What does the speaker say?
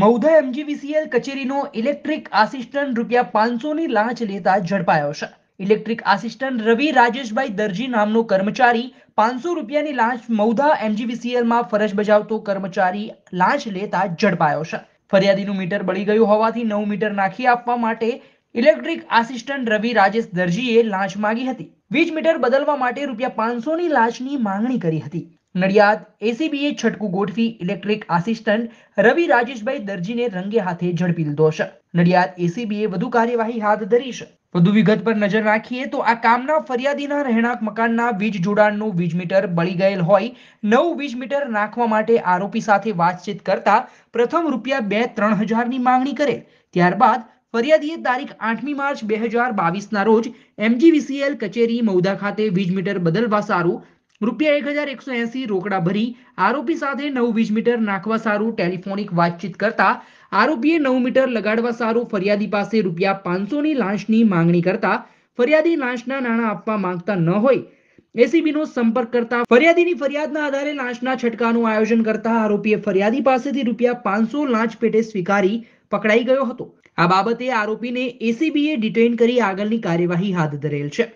Maudha MGVCL કચેરીનો electric assistant રૂપિયા પાંચસોની લાંચ લેતા ઝડપાયો છે ઇલેક્ટ્રિક આસિસ્ટન્ટ રવિ રાજેશભાઈ દરજી નામનો કર્મચારી પાંચસો રૂપિયાની લાંચ મૌધા એમજીવીસીએલમાં ફરજ બજાવતો કર્મચારી લાંચ લેતા ઝડપાયો છે ફરિયાદીનું મીટર બળી ગયું હોવાથી નવ મીટર નાખી આપવા માટે ઇલેક્ટ્રિક આસિસ્ટન્ટ રવિ રાજેશ દરજીએ લાંચ માંગી હતી વીજ મીટર બદલવા માટે રૂપિયા પાંચસોની લાંચની માંગણી કરી હતી નડિયાદ એસીબીએ છટકું ગોઠવી ઇલેક્ટ્રિક આસિસ્ટન્ટ રવિ રાજેશભાઈ દરજીને રંગે હાથે ઝડપી લીધો છે નડિયાદ એસીબીએ વધુ કાર્યવાહી હાથ ધરી છે વધુ વિગત પર નજર નાખીએ તો આ કામના ફરિયાદીના રહેણાંક મકાનના વીજ જોડાણનું વીજ મીટર બળી ગયેલ હોય નવું વીજ મીટર નાખવા માટે આરોપી સાથે વાતચીત કરતા પ્રથમ રૂપિયા બે ત્રણ હજારની માંગણી કરે ત્યારબાદ ફરિયાદીએ તારીખ આઠમી માર્ચ બે હજાર બાવીસના રોજ એમજીવીસીએલ કચેરી મૌદા ખાતે વીજ મીટર બદલવા સારું રૂપિયા એક હજાર એકસો એસી રોકડા ભરી આરોપી સાથે નવ વીજ મીટર નાખવા સારું ટેલિફોનિક વાતચીત કરતા આરોપીએ નવ મીટર લગાડવા સારું ફરિયાદી પાસે રૂપિયા પાંચસોની લાંચની માંગણી કરતા ફરિયાદી લાંચના નાણાં આપવા માંગતા ન હોય એસીબીનો સંપર્ક કરતા ફરિયાદીની ફરિયાદના આધારે લાંચના છટકાનું આયોજન કરતા આરોપીએ ફરિયાદી પાસેથી રૂપિયા પાંચસો લાંચ પેટે સ્વીકારી પકડાઈ ગયો હતો આ બાબતે આરોપીને એસીબીએ ડિટેઇન કરી આગળની કાર્યવાહી હાથ ધરેલ છે